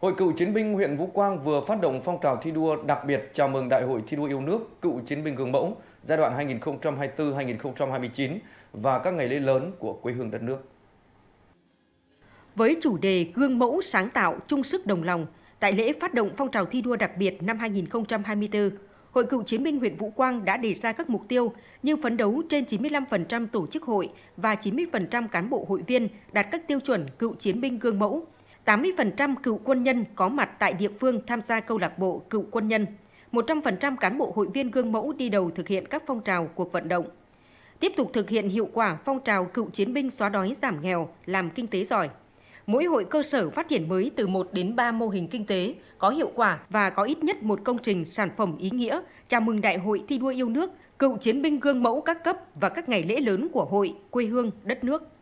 Hội cựu chiến binh huyện Vũ Quang vừa phát động phong trào thi đua đặc biệt chào mừng Đại hội thi đua yêu nước cựu chiến binh gương mẫu giai đoạn 2024-2029 và các ngày lễ lớn của quê hương đất nước. Với chủ đề gương mẫu sáng tạo chung sức đồng lòng, tại lễ phát động phong trào thi đua đặc biệt năm 2024, Hội cựu chiến binh huyện Vũ Quang đã đề ra các mục tiêu như phấn đấu trên 95% tổ chức hội và 90% cán bộ hội viên đạt các tiêu chuẩn cựu chiến binh gương mẫu – 80% cựu quân nhân có mặt tại địa phương tham gia câu lạc bộ cựu quân nhân, 100% cán bộ hội viên gương mẫu đi đầu thực hiện các phong trào cuộc vận động. Tiếp tục thực hiện hiệu quả phong trào cựu chiến binh xóa đói giảm nghèo, làm kinh tế giỏi. Mỗi hội cơ sở phát triển mới từ 1 đến 3 mô hình kinh tế có hiệu quả và có ít nhất một công trình sản phẩm ý nghĩa chào mừng Đại hội thi đua yêu nước, cựu chiến binh gương mẫu các cấp và các ngày lễ lớn của hội, quê hương, đất nước.